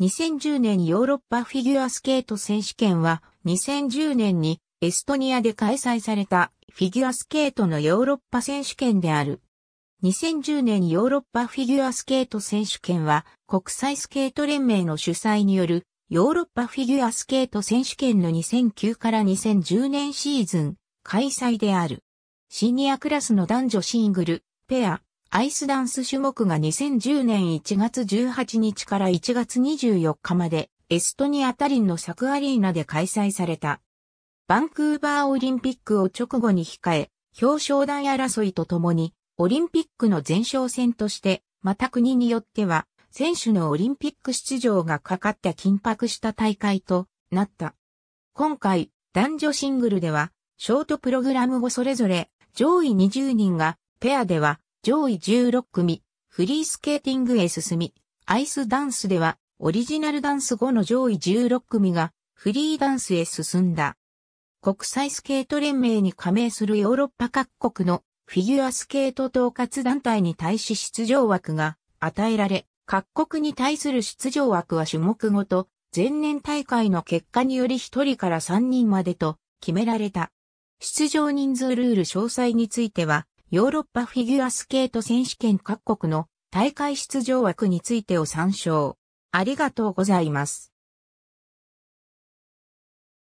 2010年ヨーロッパフィギュアスケート選手権は2010年にエストニアで開催されたフィギュアスケートのヨーロッパ選手権である。2010年ヨーロッパフィギュアスケート選手権は国際スケート連盟の主催によるヨーロッパフィギュアスケート選手権の2009から2010年シーズン開催である。シニアクラスの男女シングル、ペア、アイスダンス種目が2010年1月18日から1月24日までエストニアタリンのサクアリーナで開催された。バンクーバーオリンピックを直後に控え、表彰台争いとともに、オリンピックの前哨戦として、また国によっては、選手のオリンピック出場がかかった緊迫した大会となった。今回、男女シングルでは、ショートプログラム後それぞれ上位20人が、ペアでは上位16組、フリースケーティングへ進み、アイスダンスでは、オリジナルダンス後の上位16組が、フリーダンスへ進んだ。国際スケート連盟に加盟するヨーロッパ各国のフィギュアスケート統括団体に対し出場枠が与えられ、各国に対する出場枠は種目ごと、前年大会の結果により1人から3人までと決められた。出場人数ルール詳細については、ヨーロッパフィギュアスケート選手権各国の大会出場枠についてを参照。ありがとうございます。